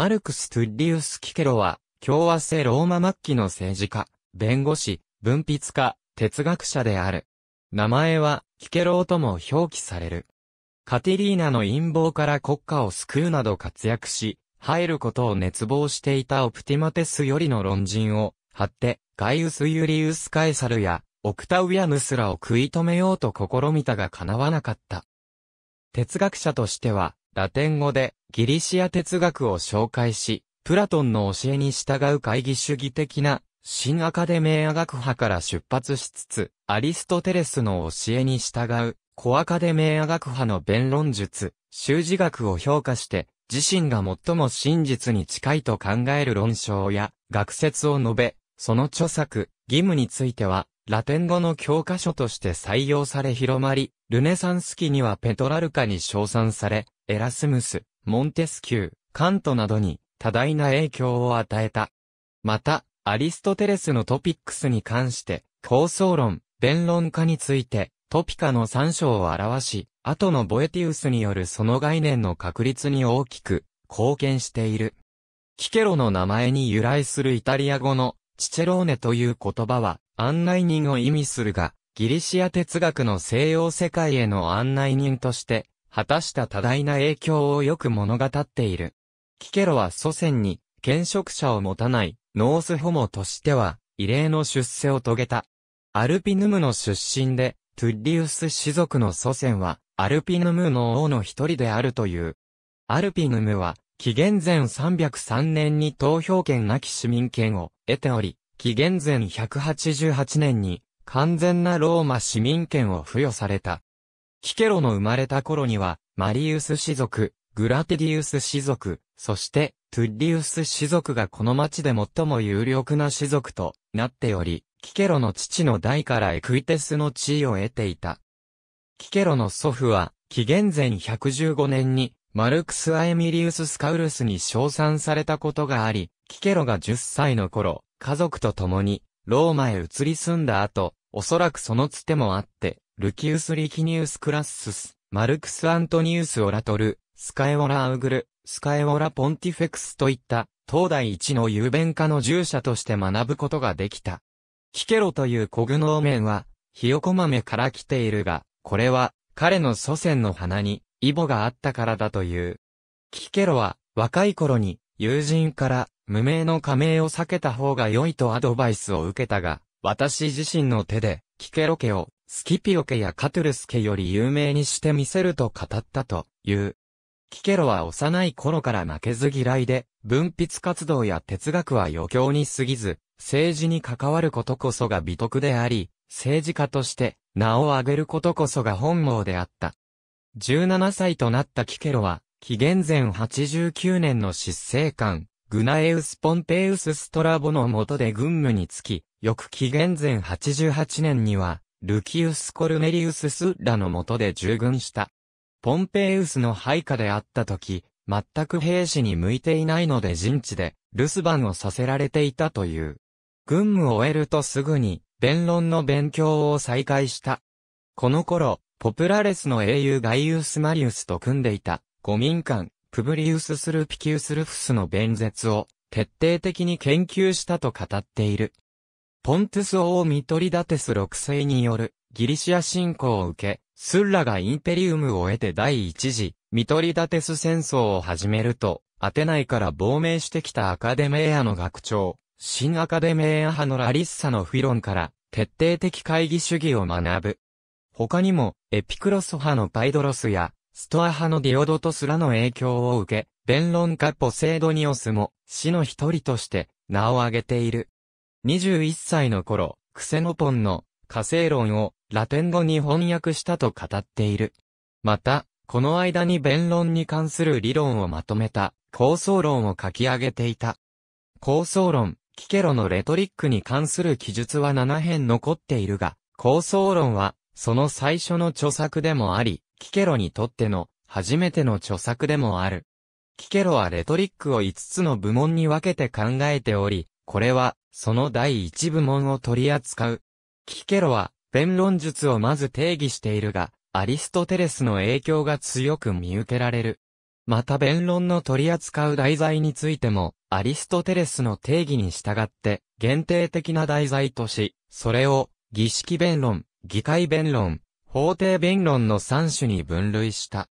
マルクス・トゥッリウス・キケロは、共和制ローマ末期の政治家、弁護士、文筆家、哲学者である。名前は、キケローとも表記される。カテリーナの陰謀から国家を救うなど活躍し、入ることを熱望していたオプティマテスよりの論人を、張って、ガイウス・ユリウス・カエサルや、オクタウィアヌスらを食い止めようと試みたが叶わなかった。哲学者としては、ラテン語でギリシア哲学を紹介し、プラトンの教えに従う会議主義的な新アカデメア学派から出発しつつ、アリストテレスの教えに従うコアカデメア学派の弁論術、修辞学を評価して、自身が最も真実に近いと考える論証や学説を述べ、その著作、義務については、ラテン語の教科書として採用され広まり、ルネサンス期にはペトラルカに称賛され、エラスムス、モンテスキュー、カントなどに多大な影響を与えた。また、アリストテレスのトピックスに関して、構想論、弁論化について、トピカの参照を表し、後のボエティウスによるその概念の確立に大きく貢献している。キケロの名前に由来するイタリア語のチチェローネという言葉は、案内人を意味するが、ギリシア哲学の西洋世界への案内人として、果たした多大な影響をよく物語っている。キケロは祖先に、賢職者を持たない、ノースホモとしては、異例の出世を遂げた。アルピヌムの出身で、トゥッリウス氏族の祖先は、アルピヌムの王の一人であるという。アルピヌムは、紀元前303年に投票権なき市民権を得ており、紀元前188年に完全なローマ市民権を付与された。キケロの生まれた頃には、マリウス氏族、グラテディウス氏族、そしてトゥッリウス氏族がこの町で最も有力な氏族となっており、キケロの父の代からエクイテスの地位を得ていた。キケロの祖父は、紀元前115年に、マルクス・アエミリウス・スカウルスに称賛されたことがあり、キケロが10歳の頃、家族と共に、ローマへ移り住んだ後、おそらくそのつてもあって、ルキウス・リキニウス・クラッスス、マルクス・アントニウス・オラトル、スカエオラ・アウグル、スカエオラ・ポンティフェクスといった、東大一の雄弁家の従者として学ぶことができた。キケロというノーメ面は、ひよこ豆から来ているが、これは、彼の祖先の花に、イボがあったからだという。キケロは、若い頃に、友人から、無名の加盟を避けた方が良いとアドバイスを受けたが、私自身の手で、キケロ家を、スキピオ家やカトゥルス家より有名にしてみせると語ったという。キケロは幼い頃から負けず嫌いで、文筆活動や哲学は余興に過ぎず、政治に関わることこそが美徳であり、政治家として名を上げることこそが本望であった。17歳となったキケロは、紀元前89年の執政官、グナエウス・ポンペイウス・ストラボの下で軍務につき、翌紀元前88年には、ルキウス・コルネリウス・スらの下で従軍した。ポンペイウスの配下であった時、全く兵士に向いていないので陣地で留守番をさせられていたという。軍務を終えるとすぐに、弁論の勉強を再開した。この頃、ポプラレスの英雄ガイウス・マリウスと組んでいた、五民館、プブリウス・スルピキウス・ルフスの弁舌を徹底的に研究したと語っている。ポントス王ミトリダテス6世によるギリシア侵攻を受け、スッラがインペリウムを得て第一次ミトリダテス戦争を始めると、アテナイから亡命してきたアカデメーアの学長、新アカデメーア派のラリッサのフィロンから徹底的会議主義を学ぶ。他にも、エピクロス派のパイドロスや、ストア派のディオドトスらの影響を受け、弁論家ポセイドニオスも、死の一人として、名を挙げている。21歳の頃、クセノポンの、火星論を、ラテン語に翻訳したと語っている。また、この間に弁論に関する理論をまとめた、構想論を書き上げていた。構想論、キケロのレトリックに関する記述は7編残っているが、構想論は、その最初の著作でもあり、キケロにとっての初めての著作でもある。キケロはレトリックを5つの部門に分けて考えており、これはその第1部門を取り扱う。キケロは弁論術をまず定義しているが、アリストテレスの影響が強く見受けられる。また弁論の取り扱う題材についても、アリストテレスの定義に従って、限定的な題材とし、それを、儀式弁論、議会弁論、法廷弁論の3種に分類した。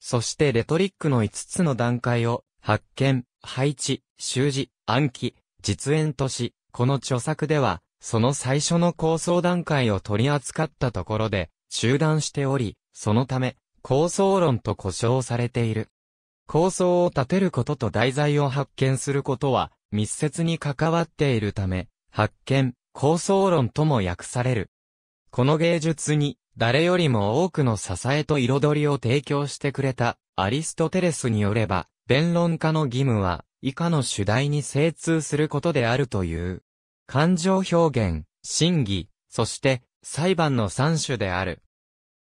そしてレトリックの5つの段階を、発見、配置、習字、暗記、実演とし、この著作では、その最初の構想段階を取り扱ったところで、中断しており、そのため、構想論と呼称されている。構想を立てることと題材を発見することは、密接に関わっているため、発見、構想論とも訳される。この芸術に、誰よりも多くの支えと彩りを提供してくれたアリストテレスによれば、弁論家の義務は以下の主題に精通することであるという。感情表現、審議、そして裁判の三種である。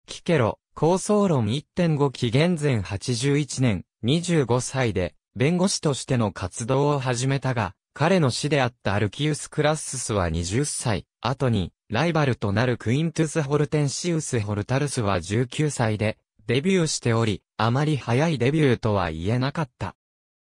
キケロ、構想論1.5紀元前81年、25歳で、弁護士としての活動を始めたが、彼の死であったアルキウス・クラッススは20歳、後に、ライバルとなるクイントゥス・ホルテンシウス・ホルタルスは19歳で、デビューしており、あまり早いデビューとは言えなかった。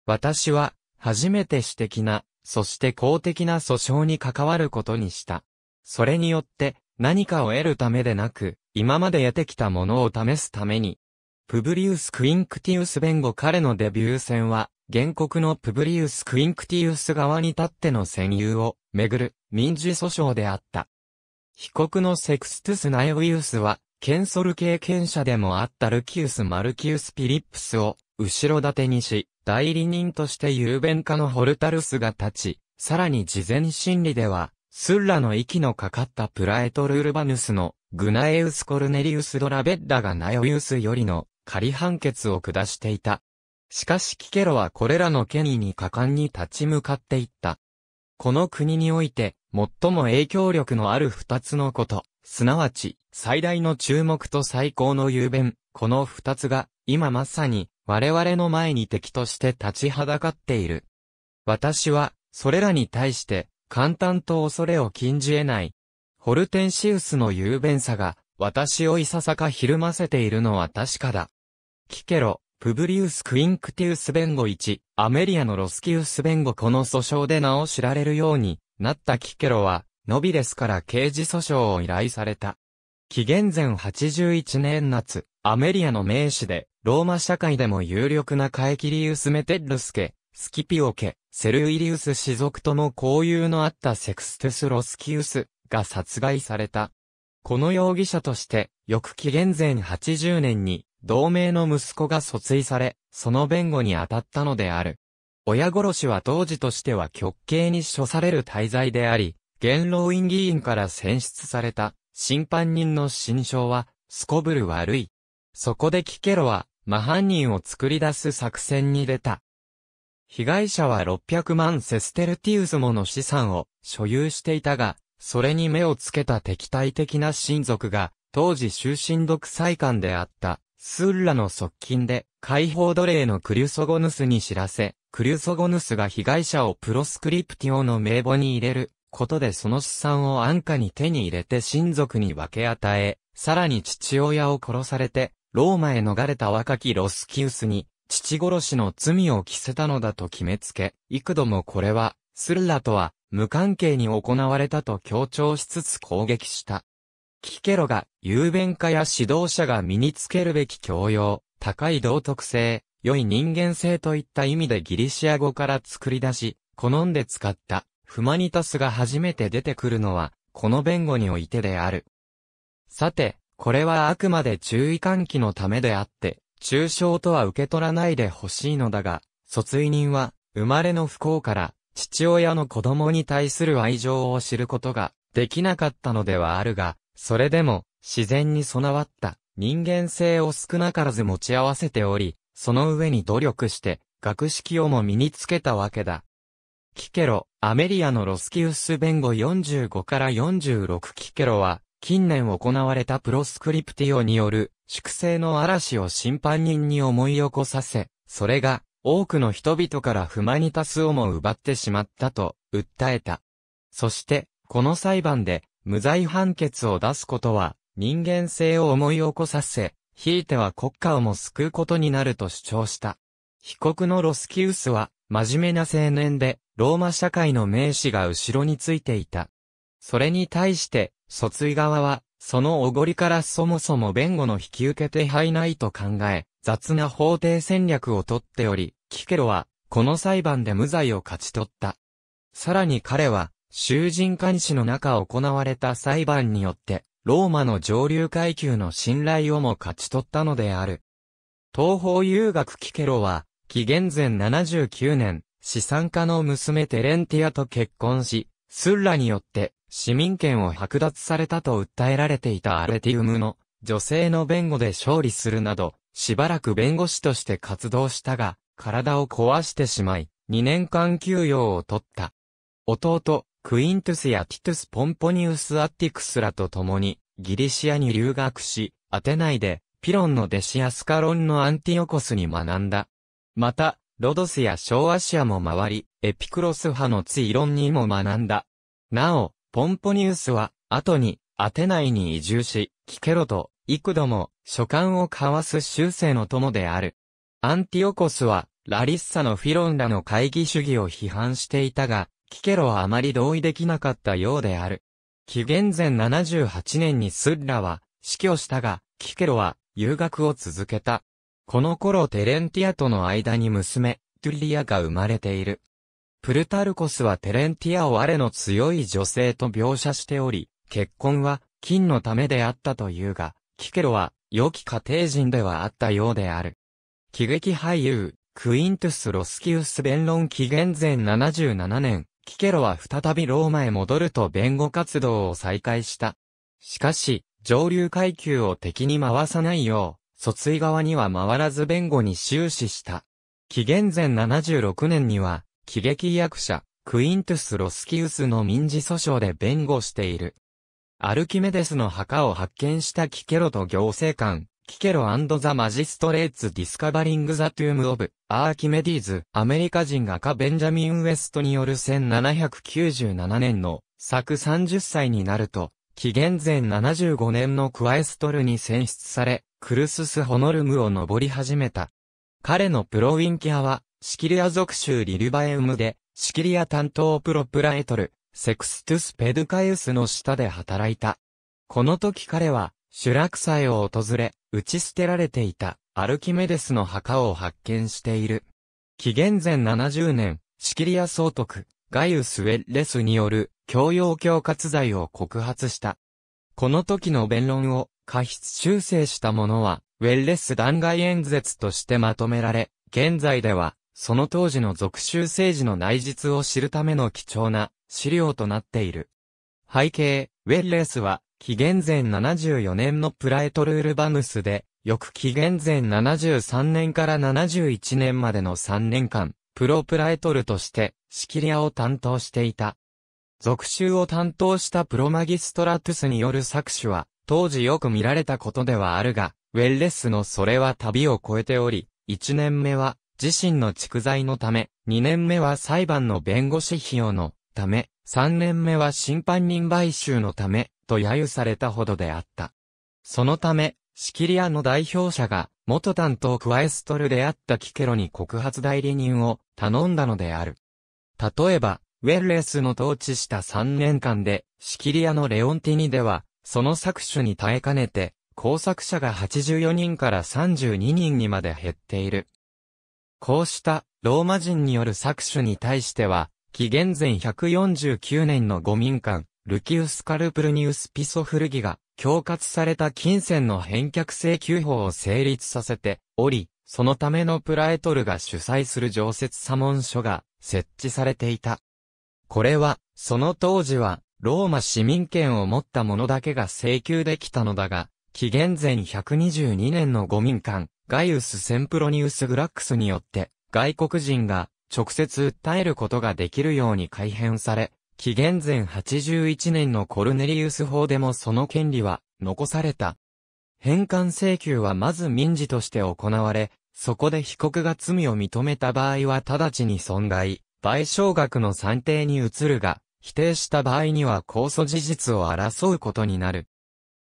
私は、初めて私的な、そして公的な訴訟に関わることにした。それによって、何かを得るためでなく、今まで得てきたものを試すために。プブリウス・クインクティウス弁護彼のデビュー戦は、原告のプブリウス・クインクティウス側に立っての戦友を、めぐる、民事訴訟であった。被告のセクストゥス・ナエウィウスは、ケンソル経験者でもあったルキウス・マルキウス・ピリップスを、後ろ盾にし、代理人として雄弁家のホルタルスが立ち、さらに事前審理では、スッラの息のかかったプラエトル・ルバヌスのグナエウス・コルネリウス・ドラベッラがナヨウスよりの仮判決を下していた。しかしキケロはこれらの権威に果敢に立ち向かっていった。この国において、最も影響力のある二つのこと、すなわち、最大の注目と最高の雄弁、この二つが、今まさに、我々の前に敵として立ちはだかっている。私は、それらに対して、簡単と恐れを禁じ得ない。ホルテンシウスの雄弁さが、私をいささかひるませているのは確かだ。キケロ、プブリウス・クインクティウス弁護1、アメリアのロスキウス弁護この訴訟で名を知られるように、なったキケロは、ノビレスから刑事訴訟を依頼された。紀元前81年夏、アメリアの名士で、ローマ社会でも有力なカエキリウス・メテッルス家、スキピオ家、セルイリウス氏族とも交友のあったセクステス・ロスキウスが殺害された。この容疑者として、翌紀元前80年に、同盟の息子が訴追され、その弁護に当たったのである。親殺しは当時としては極刑に処される大罪であり、元老院議員から選出された審判人の心象は、すこぶる悪い。そこでキケロは、真犯人を作り出す作戦に出た。被害者は600万セステルティウスもの資産を所有していたが、それに目をつけた敵対的な親族が、当時終身独裁官であった、スーラの側近で、解放奴隷のクリュソゴヌスに知らせ、クリュソゴヌスが被害者をプロスクリプティオの名簿に入れることでその資産を安価に手に入れて親族に分け与え、さらに父親を殺されて、ローマへ逃れた若きロスキウスに、父殺しの罪を着せたのだと決めつけ、幾度もこれは、スルラとは、無関係に行われたと強調しつつ攻撃した。キケロが、雄弁家や指導者が身につけるべき教養、高い道徳性、良い人間性といった意味でギリシア語から作り出し、好んで使った、フマニタスが初めて出てくるのは、この弁護においてである。さて、これはあくまで注意喚起のためであって、抽象とは受け取らないでほしいのだが、卒意人は、生まれの不幸から、父親の子供に対する愛情を知ることが、できなかったのではあるが、それでも、自然に備わった、人間性を少なからず持ち合わせており、その上に努力して、学識をも身につけたわけだ。キケロ、アメリアのロスキウス弁護45から46キケロは、近年行われたプロスクリプティオによる、粛清の嵐を審判人に思い起こさせ、それが、多くの人々から不満に多数をも奪ってしまったと、訴えた。そして、この裁判で、無罪判決を出すことは、人間性を思い起こさせ、ひいては国家をも救うことになると主張した。被告のロスキウスは、真面目な青年で、ローマ社会の名士が後ろについていた。それに対して、訴追側は、そのおごりからそもそも弁護の引き受け手配ないと考え、雑な法廷戦略をとっており、キケロは、この裁判で無罪を勝ち取った。さらに彼は、囚人監視の中行われた裁判によって、ローマの上流階級の信頼をも勝ち取ったのである。東方遊学キケロは、紀元前79年、資産家の娘テレンティアと結婚し、スッラによって市民権を剥奪されたと訴えられていたアレティウムの女性の弁護で勝利するなど、しばらく弁護士として活動したが、体を壊してしまい、2年間休養を取った。弟、クイントゥスやティトゥス・ポンポニウス・アッティクスらと共に、ギリシアに留学し、アテナイで、ピロンの弟子アスカロンのアンティオコスに学んだ。また、ロドスや小アシアも回り、エピクロス派のツイロンにも学んだ。なお、ポンポニウスは、後に、アテナイに移住し、キケロと、幾度も、書簡を交わす修正の友である。アンティオコスは、ラリッサのフィロンらの会議主義を批判していたが、キケロはあまり同意できなかったようである。紀元前78年にスッラは死去したが、キケロは遊学を続けた。この頃テレンティアとの間に娘、トゥリアが生まれている。プルタルコスはテレンティアを我の強い女性と描写しており、結婚は金のためであったというが、キケロは良き家庭人ではあったようである。喜劇俳優、クイントゥス・ロスキウス弁論紀元前77年、キケロは再びローマへ戻ると弁護活動を再開した。しかし、上流階級を敵に回さないよう、訴追側には回らず弁護に終始した。紀元前76年には、喜劇役者、クイントゥス・ロスキウスの民事訴訟で弁護している。アルキメデスの墓を発見したキケロと行政官、キケロザ・マジストレーツ・ディスカバリング・ザ・トゥーム・オブ・アーキメディーズ、アメリカ人画家ベンジャミン・ウエストによる1797年の作30歳になると、紀元前75年のクワエストルに選出され、クルスス・ホノルムを登り始めた。彼のプロウィンキアは、シキリア属州リルバエウムで、シキリア担当プロプラエトル、セクストゥス・ペドカイウスの下で働いた。この時彼は、シュラクサイを訪れ、打ち捨てられていたアルキメデスの墓を発見している。紀元前70年、シキリア総督、ガイウス・ウェッレスによる教養教活罪を告発した。この時の弁論を過失修正したものは、ウェッレス弾劾演説としてまとめられ、現在では、その当時の属州政治の内実を知るための貴重な資料となっている。背景、ウェッレスは紀元前74年のプライトルールバヌスで、翌紀元前73年から71年までの3年間、プロプライトルとして、シキリアを担当していた。属州を担当したプロマギストラトゥスによる作取は、当時よく見られたことではあるが、ウェルレスのそれは旅を越えており、1年目は、自身の蓄財のため、2年目は裁判の弁護士費用のため、3年目は審判人買収のため、と揶揄されたほどであった。そのため、シキリアの代表者が、元担当クワエストルであったキケロに告発代理人を頼んだのである。例えば、ウェルレスの統治した3年間で、シキリアのレオンティニでは、その搾取に耐えかねて、工作者が84人から32人にまで減っている。こうしたローマ人による搾取に対しては、紀元前149年の五民間、ルキウス・カルプルニウス・ピソフルギが、恐喝された金銭の返却請求法を成立させており、そのためのプラエトルが主催する常設査問所が設置されていた。これは、その当時は、ローマ市民権を持った者だけが請求できたのだが、紀元前122年の五民間、ガイウス・センプロニウス・グラックスによって、外国人が直接訴えることができるように改変され、紀元前81年のコルネリウス法でもその権利は残された。返還請求はまず民事として行われ、そこで被告が罪を認めた場合は直ちに損害、賠償額の算定に移るが、否定した場合には控訴事実を争うことになる。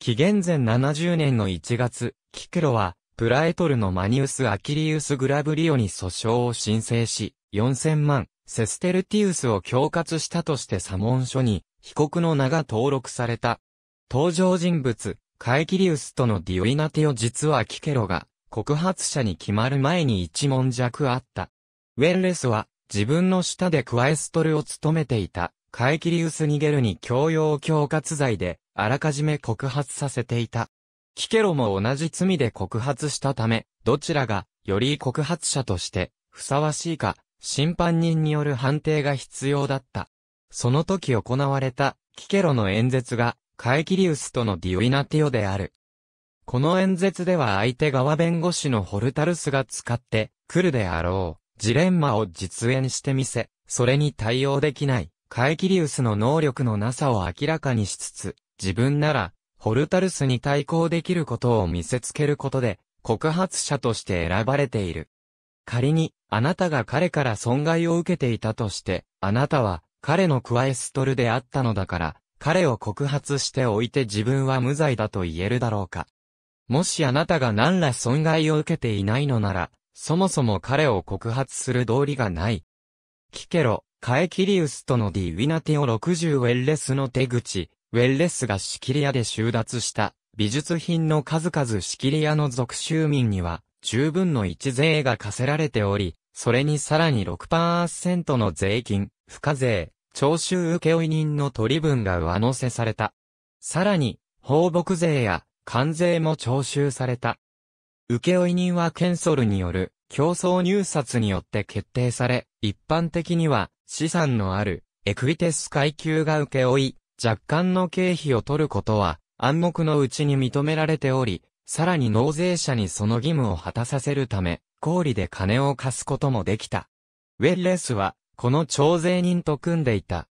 紀元前70年の1月、キクロは、プラエトルのマニウス・アキリウス・グラブリオに訴訟を申請し、4000万セステルティウスを恐喝したとしてモン書に、被告の名が登録された。登場人物、カエキリウスとのディオイナテオ実はキケロが、告発者に決まる前に一問弱あった。ウェンレスは、自分の下でクワエストルを務めていた、カエキリウス・ニゲルに強要恐喝罪で、あらかじめ告発させていた。キケロも同じ罪で告発したため、どちらが、より告発者として、ふさわしいか、審判人による判定が必要だった。その時行われた、キケロの演説が、カエキリウスとのディオイナティオである。この演説では相手側弁護士のホルタルスが使って、来るであろう、ジレンマを実演してみせ、それに対応できない、カエキリウスの能力のなさを明らかにしつつ、自分なら、ホルタルスに対抗できることを見せつけることで、告発者として選ばれている。仮に、あなたが彼から損害を受けていたとして、あなたは、彼のクワエストルであったのだから、彼を告発しておいて自分は無罪だと言えるだろうか。もしあなたが何ら損害を受けていないのなら、そもそも彼を告発する道理がない。キケロ、カエキリウスとのディ・ウィナティオ60ウェルレスの手口、ウェルレスがシキリアで収奪した美術品の数々シキリアの属州民には、十分の1税が課せられており、それにさらに6%の税金、付加税、徴収請負人の取り分が上乗せされた。さらに、放牧税や関税も徴収された。請負人はケンソルによる競争入札によって決定され、一般的には資産のあるエクイテス階級が請負、若干の経費を取ることは暗黙のうちに認められており、さらに納税者にその義務を果たさせるため、小売で金を貸すこともできた。ウェルレスは、この徴税人と組んでいた。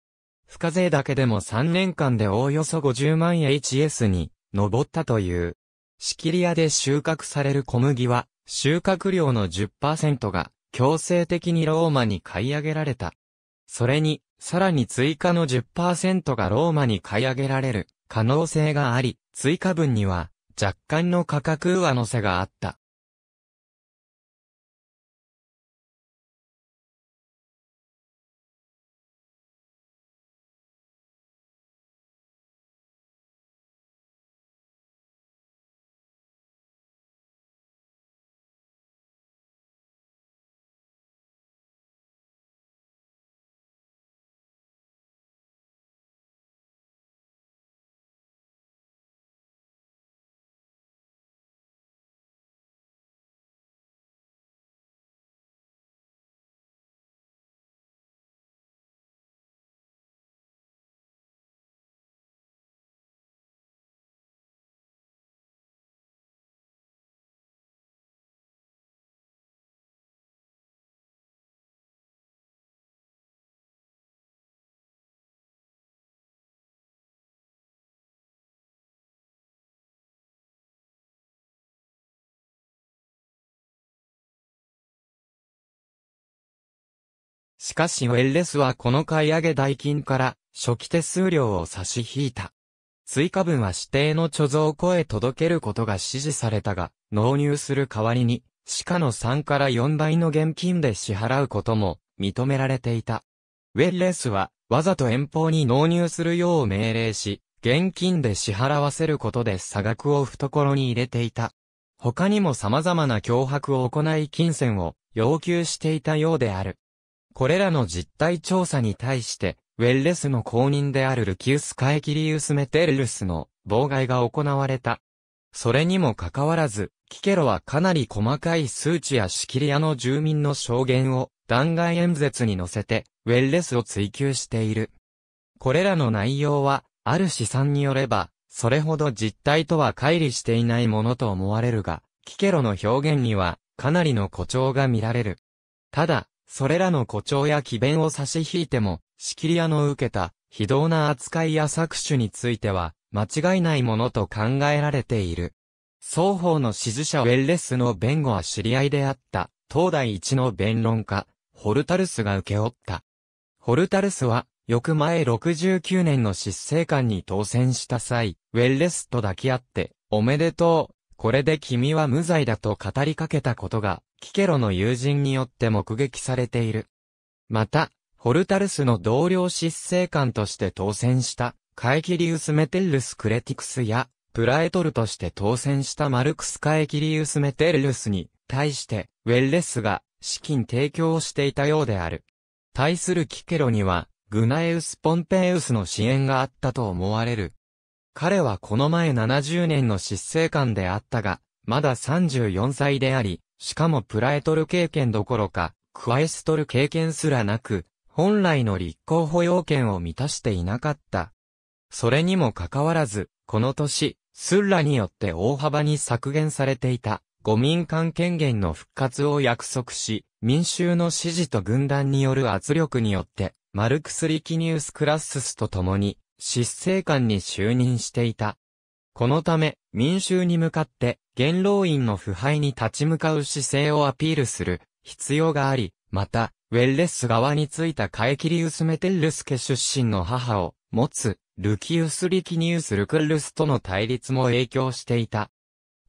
付加税だけでも3年間でおおよそ50万 HS に上ったという。仕切り屋で収穫される小麦は、収穫量の10%が強制的にローマに買い上げられた。それに、さらに追加の10%がローマに買い上げられる可能性があり、追加分には若干の価格上乗せがあった。しかしウェルレスはこの買い上げ代金から初期手数料を差し引いた。追加分は指定の貯蔵庫へ届けることが指示されたが、納入する代わりに、しかの3から4倍の現金で支払うことも認められていた。ウェルレスは、わざと遠方に納入するよう命令し、現金で支払わせることで差額を懐に入れていた。他にも様々な脅迫を行い金銭を要求していたようである。これらの実態調査に対して、ウェルレスの公認であるルキウス・カエキリウス・メテルルスの妨害が行われた。それにもかかわらず、キケロはかなり細かい数値やシキリアの住民の証言を弾劾演説に乗せて、ウェルレスを追求している。これらの内容は、ある試算によれば、それほど実態とは乖離していないものと思われるが、キケロの表現には、かなりの誇張が見られる。ただ、それらの誇張や奇弁を差し引いても、仕切り屋の受けた、非道な扱いや搾取については、間違いないものと考えられている。双方の支持者ウェルレスの弁護は知り合いであった、東大一の弁論家、ホルタルスが請け負った。ホルタルスは、翌前69年の執政官に当選した際、ウェルレスと抱き合って、おめでとう、これで君は無罪だと語りかけたことが、キケロの友人によって目撃されている。また、ホルタルスの同僚執政官として当選した、カエキリウス・メテルス・クレティクスや、プラエトルとして当選したマルクス・カエキリウス・メテルスに、対して、ウェルレスが、資金提供をしていたようである。対するキケロには、グナエウス・ポンペイウスの支援があったと思われる。彼はこの前70年の執政官であったが、まだ34歳であり、しかもプラエトル経験どころか、クワエストル経験すらなく、本来の立候補要件を満たしていなかった。それにもかかわらず、この年、スッラによって大幅に削減されていた、五民間権限の復活を約束し、民衆の支持と軍団による圧力によって、マルクス・リキニウス・クラッススと共に、執政官に就任していた。このため、民衆に向かって、元老院の腐敗に立ち向かう姿勢をアピールする必要があり、また、ウェルレス側についたカエキリウス・メテルス家出身の母を持つ、ルキウス・リキニウス・ルクルスとの対立も影響していた。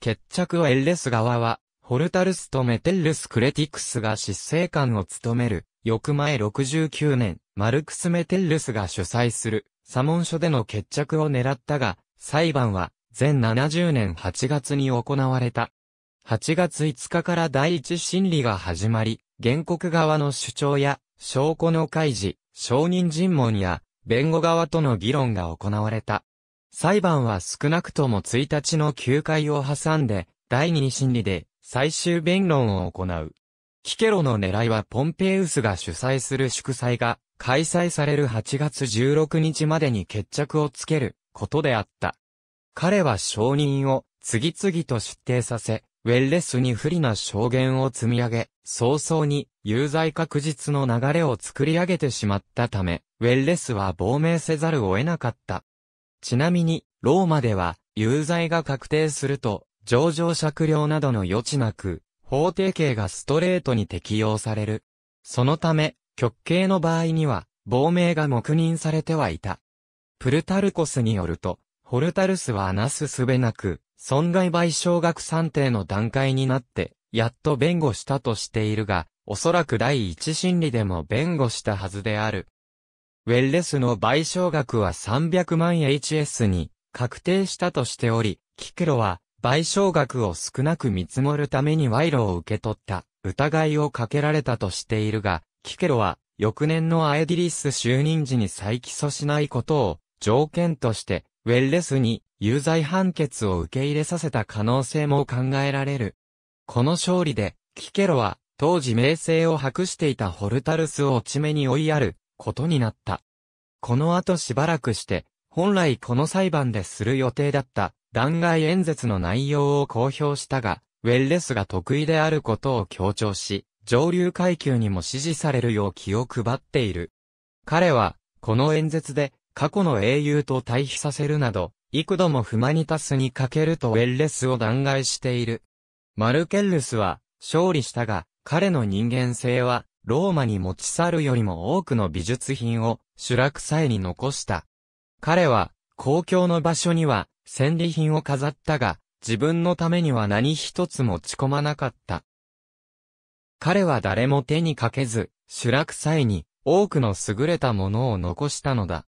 決着はエルレス側は、ホルタルスとメテルルス・クレティクスが執政官を務める、翌前69年、マルクス・メテッルスが主催する、サモン書での決着を狙ったが、裁判は、全70年8月に行われた。8月5日から第一審理が始まり、原告側の主張や、証拠の開示、証人尋問や、弁護側との議論が行われた。裁判は少なくとも1日の休会を挟んで、第二審理で最終弁論を行う。キケロの狙いはポンペイウスが主催する祝祭が開催される8月16日までに決着をつけることであった。彼は証人を次々と出廷させ、ウェルレスに不利な証言を積み上げ、早々に有罪確実の流れを作り上げてしまったため、ウェルレスは亡命せざるを得なかった。ちなみに、ローマでは、有罪が確定すると、上場酌量などの余地なく、法定刑がストレートに適用される。そのため、極刑の場合には、亡命が黙認されてはいた。プルタルコスによると、ホルタルスはなすすべなく、損害賠償額算定の段階になって、やっと弁護したとしているが、おそらく第一審理でも弁護したはずである。ウェルレスの賠償額は300万 HS に確定したとしており、キクロは賠償額を少なく見積もるために賄賂を受け取った疑いをかけられたとしているが、キケロは、翌年のアエディリス就任時に再起訴しないことを、条件として、ウェルレスに有罪判決を受け入れさせた可能性も考えられる。この勝利で、キケロは、当時名声を博していたホルタルスを落ち目に追いやる、ことになった。この後しばらくして、本来この裁判でする予定だった、弾劾演説の内容を公表したが、ウェルレスが得意であることを強調し、上流階級にも支持されるよう気を配っている。彼は、この演説で、過去の英雄と対比させるなど、幾度もフマニタスに欠けるとウェルレスを弾劾している。マルケルスは、勝利したが、彼の人間性は、ローマに持ち去るよりも多くの美術品を、主落祭に残した。彼は、公共の場所には、戦利品を飾ったが、自分のためには何一つ持ち込まなかった。彼は誰も手にかけず、主楽祭に多くの優れたものを残したのだ。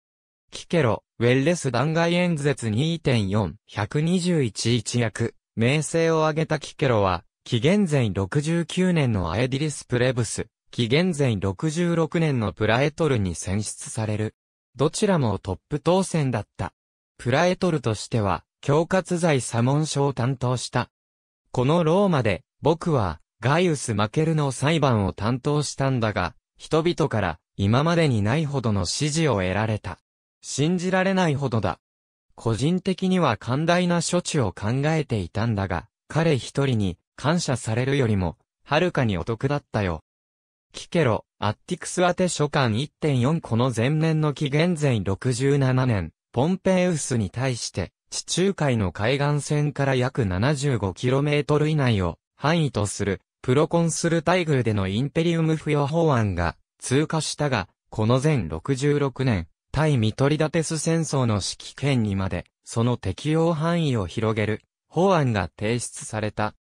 キケロ、ウェルレス弾劾演説2.4、121一役、名声を挙げたキケロは、紀元前69年のアエディリス・プレブス、紀元前66年のプラエトルに選出される。どちらもトップ当選だった。プラエトルとしては、恐喝罪左門書を担当した。このローマで、僕は、ガイウス・マケルの裁判を担当したんだが、人々から今までにないほどの支持を得られた。信じられないほどだ。個人的には寛大な処置を考えていたんだが、彼一人に感謝されるよりも、はるかにお得だったよ。キケロ、アッティクス宛書簡1.4この前年の紀元前67年、ポンペイウスに対して、地中海の海岸線から約 75km 以内を範囲とするプロコンスル待遇でのインペリウム付与法案が通過したが、この前66年、対ミトリダテス戦争の指揮権にまで、その適用範囲を広げる法案が提出された。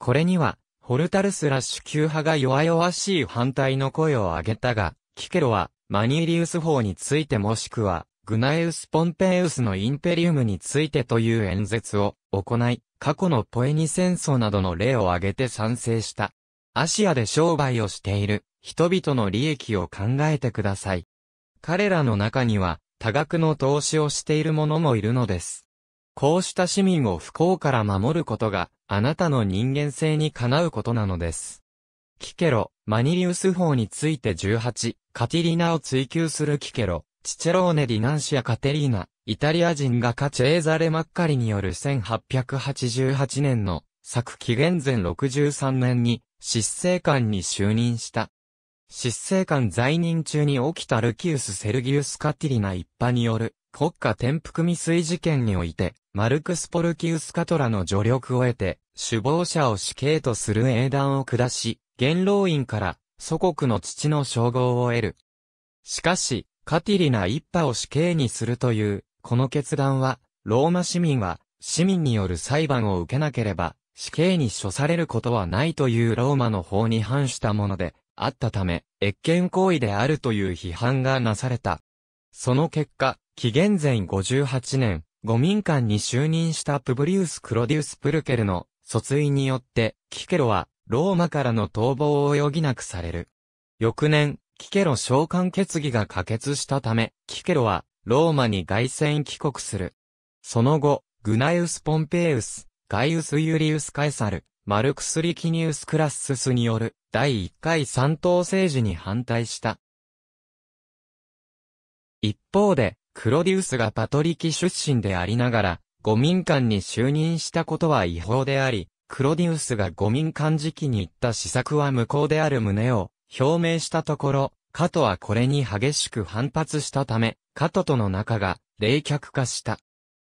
これには、ホルタルスラッシュ級派が弱々しい反対の声を上げたが、キケロは、マニーリウス法についてもしくは、グナエウス・ポンペイウスのインペリウムについてという演説を行い、過去のポエニ戦争などの例を挙げて賛成した。アシアで商売をしている人々の利益を考えてください。彼らの中には多額の投資をしている者もいるのです。こうした市民を不幸から守ることがあなたの人間性にかなうことなのです。キケロ、マニリウス法について18、カティリナを追求するキケロ、チチェローネ・ディナンシア・カテリーナ、イタリア人画家チェーザレ・マッカリによる1888年の作紀元前63年に執政官に就任した。執政官在任中に起きたルキウス・セルギウス・カティリナ一派による国家転覆未遂事件において、マルクス・ポルキウス・カトラの助力を得て、首謀者を死刑とする英断を下し、元老院から祖国の父の称号を得る。しかし、カティリナ一派を死刑にするという、この決断は、ローマ市民は、市民による裁判を受けなければ、死刑に処されることはないというローマの法に反したもので、あったため、越権行為であるという批判がなされた。その結果、紀元前58年、五民間に就任したプブリウス・クロディウス・プルケルの訴追によって、キケロは、ローマからの逃亡を余儀なくされる。翌年、キケロ召喚決議が可決したため、キケロは、ローマに凱旋帰国する。その後、グナイウス・ポンペイウス、ガイウス・ユリウス・カエサル、マルクス・リキニウス・クラッススによる第1回三党政治に反対した。一方で、クロディウスがパトリキ出身でありながら、五民間に就任したことは違法であり、クロディウスが五民間時期に行った施策は無効である旨を表明したところ、カトはこれに激しく反発したため、カトとの仲が冷却化した。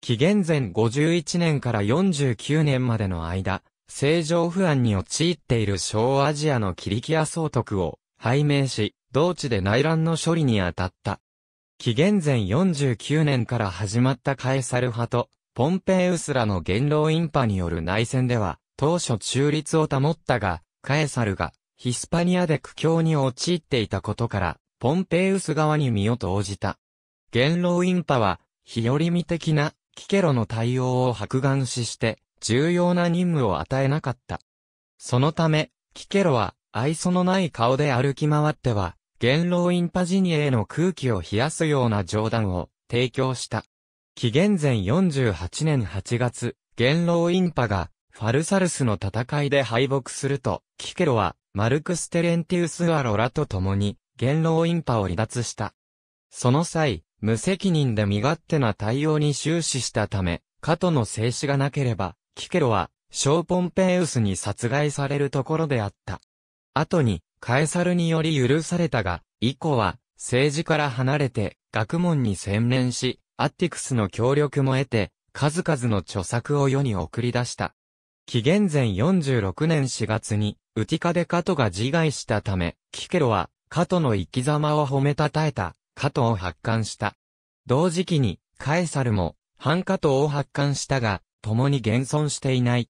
紀元前51年から49年までの間、政情不安に陥っている小アジアのキリキア総督を拝命し、同地で内乱の処理に当たった。紀元前49年から始まったカエサル派と、ポンペイウスらの元老ン派による内戦では、当初中立を保ったが、カエサルがヒスパニアで苦境に陥っていたことから、ポンペイウス側に身を投じた。元老院派は、日和見的な、キケロの対応を白眼視して、重要な任務を与えなかった。そのため、キケロは、愛想のない顔で歩き回っては、元老院パジニエの空気を冷やすような冗談を提供した。紀元前48年8月、元老院派がファルサルスの戦いで敗北すると、キケロはマルクス・テレンティウス・アロラと共に、元老院派を離脱した。その際、無責任で身勝手な対応に終始したため、カトの静止がなければ、キケロは、ショーポンペイウスに殺害されるところであった。後に、カエサルにより許されたが、以降は、政治から離れて、学問に専念し、アッティクスの協力も得て、数々の著作を世に送り出した。紀元前46年4月に、ウティカでカトが自害したため、キケロは、カトの生き様を褒めたたえた、カトを発刊した。同時期に、カエサルも、ハンカトを発刊したが、共に現存していない。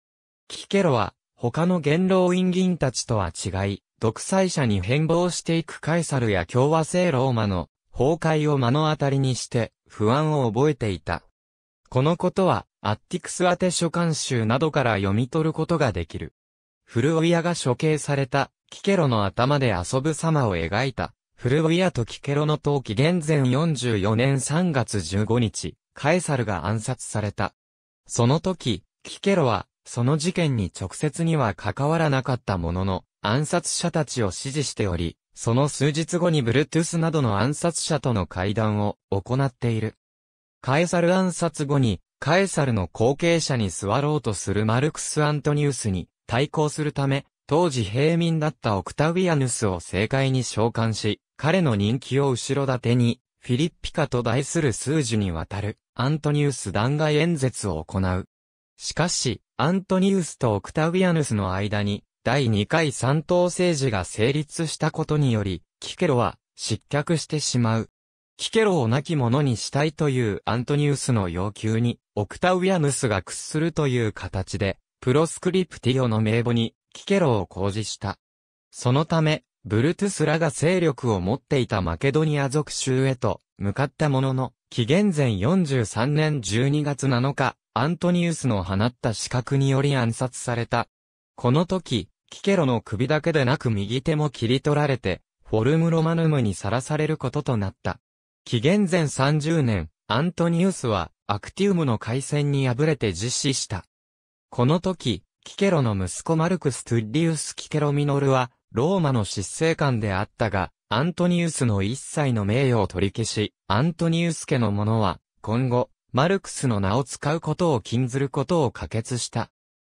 キケロは、他の元老院議員たちとは違い、独裁者に変貌していくカエサルや共和制ローマの崩壊を目の当たりにして不安を覚えていた。このことはアッティクス宛書監集などから読み取ることができる。フルオイアが処刑された、キケロの頭で遊ぶ様を描いた、フルオイアとキケロの陶器現前44年3月15日、カエサルが暗殺された。その時、キケロは、その事件に直接には関わらなかったものの、暗殺者たちを支持しており、その数日後にブルートゥースなどの暗殺者との会談を行っている。カエサル暗殺後に、カエサルの後継者に座ろうとするマルクス・アントニウスに対抗するため、当時平民だったオクタウィアヌスを政界に召喚し、彼の人気を後ろ盾に、フィリッピカと題する数字にわたるアントニウス弾劾演説を行う。しかし、アントニウスとオクタウィアヌスの間に、第2回三党政治が成立したことにより、キケロは失脚してしまう。キケロを亡き者にしたいというアントニウスの要求に、オクタウィアヌスが屈するという形で、プロスクリプティオの名簿に、キケロを公示した。そのため、ブルトゥスらが勢力を持っていたマケドニア属州へと向かったものの、紀元前43年12月7日、アントニウスの放った資格により暗殺された。この時、キケロの首だけでなく右手も切り取られて、フォルムロマヌムにさらされることとなった。紀元前30年、アントニウスは、アクティウムの海戦に敗れて実施した。この時、キケロの息子マルクス・トゥッリウス・キケロミノルは、ローマの執政官であったが、アントニウスの一切の名誉を取り消し、アントニウス家の者は、今後、マルクスの名を使うことを禁ずることを可決した。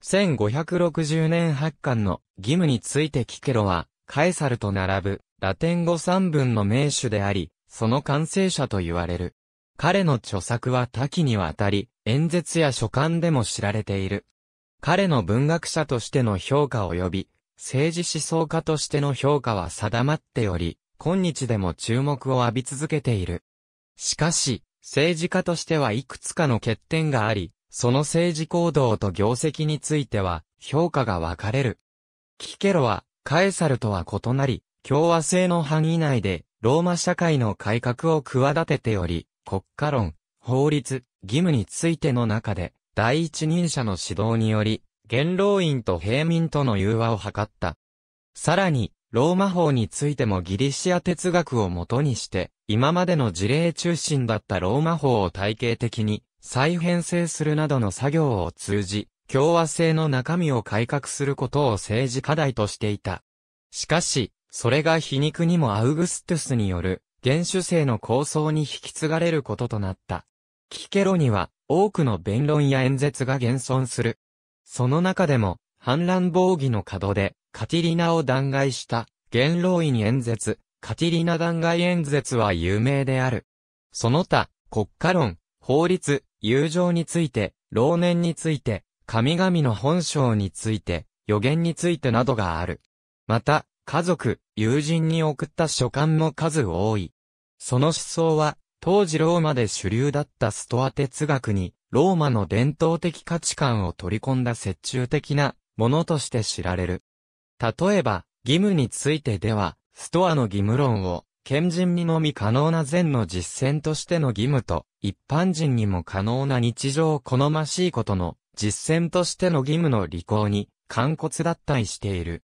1560年発刊の義務についてキケロは、カエサルと並ぶ、ラテン語三文の名手であり、その完成者と言われる。彼の著作は多岐にわたり、演説や書簡でも知られている。彼の文学者としての評価及び、政治思想家としての評価は定まっており、今日でも注目を浴び続けている。しかし、政治家としてはいくつかの欠点があり、その政治行動と業績については、評価が分かれる。キケロは、カエサルとは異なり、共和制の範囲内で、ローマ社会の改革を企てており、国家論、法律、義務についての中で、第一人者の指導により、元老院と平民との融和を図った。さらに、ローマ法についてもギリシア哲学をもとにして、今までの事例中心だったローマ法を体系的に再編成するなどの作業を通じ、共和制の中身を改革することを政治課題としていた。しかし、それが皮肉にもアウグストゥスによる原種性の構想に引き継がれることとなった。キケロには多くの弁論や演説が現存する。その中でも反乱防御の角でカティリナを弾劾した元老院演説、カティリナ弾劾演説は有名である。その他、国家論、法律、友情について、老年について、神々の本性について、予言についてなどがある。また、家族、友人に送った書簡も数多い。その思想は、当時ローマで主流だったストア哲学に、ローマの伝統的価値観を取り込んだ折衷的なものとして知られる。例えば、義務についてでは、ストアの義務論を、賢人にのみ可能な善の実践としての義務と、一般人にも可能な日常を好ましいことの実践としての義務の履行に、肝骨脱退している。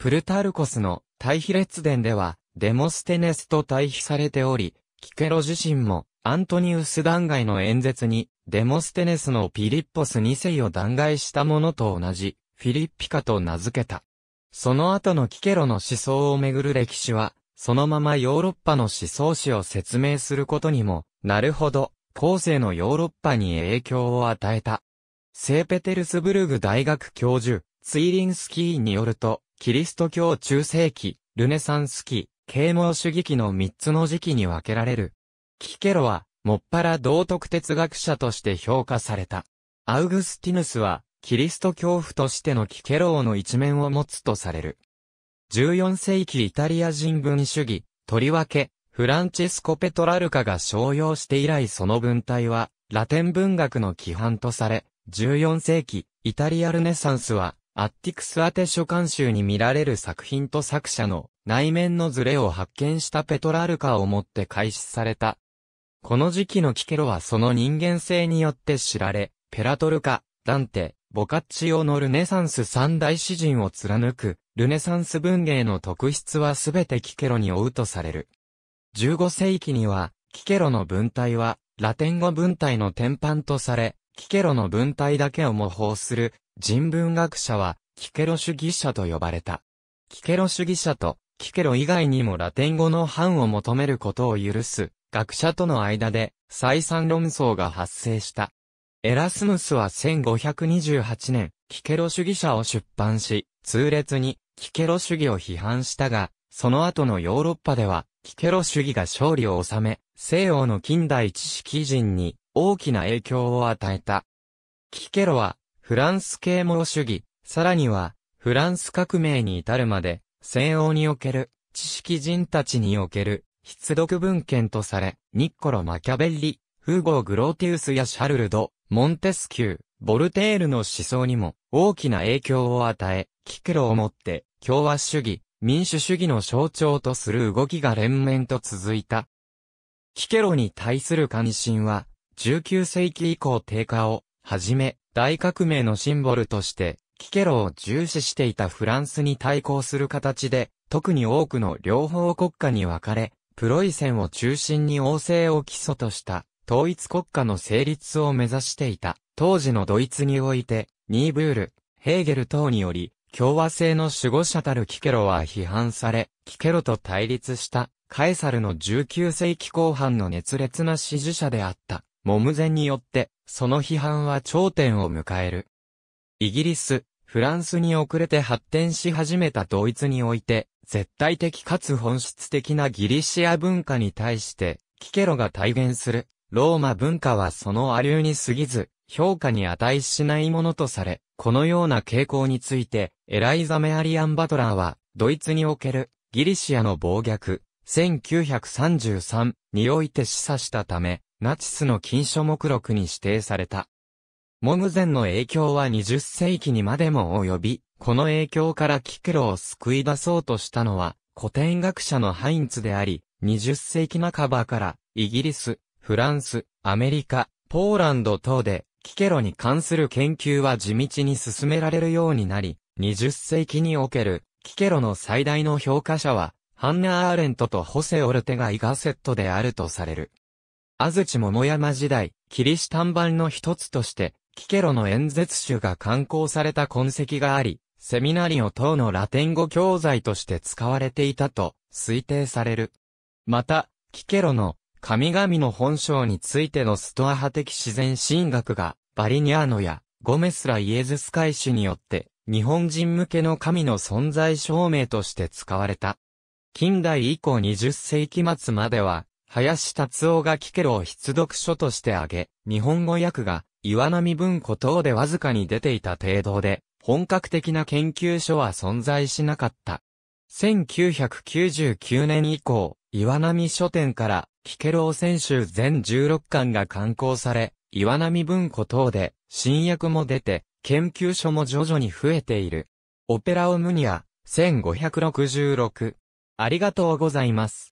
プルタルコスの対比列伝では、デモステネスと対比されており、キケロ自身も、アントニウス弾劾の演説に、デモステネスのピリッポス2世を弾劾したものと同じ、フィリッピカと名付けた。その後のキケロの思想をめぐる歴史は、そのままヨーロッパの思想史を説明することにも、なるほど、後世のヨーロッパに影響を与えた。聖ペテルスブルグ大学教授、ツイリンスキーによると、キリスト教中世紀、ルネサンス期、啓蒙主義期の3つの時期に分けられる。キケロは、もっぱら道徳哲学者として評価された。アウグスティヌスは、キリスト教父としてのキケローの一面を持つとされる。14世紀イタリア人文主義、とりわけ、フランチェスコ・ペトラルカが商用して以来その文体は、ラテン文学の規範とされ、14世紀、イタリアルネサンスは、アッティクス宛書館集に見られる作品と作者の内面のズレを発見したペトラルカをもって開始された。この時期のキケロはその人間性によって知られ、ペラトルカ、ダンテ、ボカッチオのルネサンス三大詩人を貫く、ルネサンス文芸の特質はすべてキケロに追うとされる。15世紀には、キケロの文体は、ラテン語文体の転版とされ、キケロの文体だけを模倣する、人文学者は、キケロ主義者と呼ばれた。キケロ主義者と、キケロ以外にもラテン語の範を求めることを許す、学者との間で、再三論争が発生した。エラスムスは1528年、キケロ主義者を出版し、通列に、キケロ主義を批判したが、その後のヨーロッパでは、キケロ主義が勝利を収め、西洋の近代知識人に大きな影響を与えた。キケロはフランス啓蒙主義、さらには、フランス革命に至るまで、西欧における、知識人たちにおける、必読文献とされ、ニッコロ・マキャベリ、フーゴー・グローティウスやシャルルド、モンテスキュー、ボルテールの思想にも大きな影響を与え、キクロをもって共和主義、民主主義の象徴とする動きが連綿と続いた。キケロに対する関心は、19世紀以降低下を、はじめ、大革命のシンボルとして、キケロを重視していたフランスに対抗する形で、特に多くの両方国家に分かれ、プロイセンを中心に王政を基礎とした統一国家の成立を目指していた。当時のドイツにおいて、ニーブール、ヘーゲル等により、共和制の守護者たるキケロは批判され、キケロと対立した、カエサルの19世紀後半の熱烈な支持者であった。モムゼンによって、その批判は頂点を迎える。イギリス、フランスに遅れて発展し始めたドイツにおいて、絶対的かつ本質的なギリシア文化に対して、キケロが体現する、ローマ文化はその亜流に過ぎず、評価に値しないものとされ、このような傾向について、エライザ・メアリアン・バトラーは、ドイツにおけるギリシアの暴虐、1933において示唆したため、ナチスの禁書目録に指定された。モグゼンの影響は20世紀にまでも及び、この影響からキクロを救い出そうとしたのは、古典学者のハインツであり、20世紀半ばから、イギリス、フランス、アメリカ、ポーランド等で、キケロに関する研究は地道に進められるようになり、20世紀における、キケロの最大の評価者は、ハンナ・アーレントとホセ・オルテガ・イガセットであるとされる。安土桃山時代、キリシタン版の一つとして、キケロの演説集が刊行された痕跡があり、セミナリオ等のラテン語教材として使われていたと推定される。また、キケロの神々の本性についてのストア派的自然神学がバリニアーノやゴメスライエズス会主によって日本人向けの神の存在証明として使われた。近代以降20世紀末までは林達夫がキケロを出読書として挙げ、日本語訳が岩波文庫等でわずかに出ていた程度で、本格的な研究所は存在しなかった。1999年以降、岩波書店から、キケロー選手全16巻が刊行され、岩波文庫等で、新訳も出て、研究所も徐々に増えている。オペラオムニア、1566。ありがとうございます。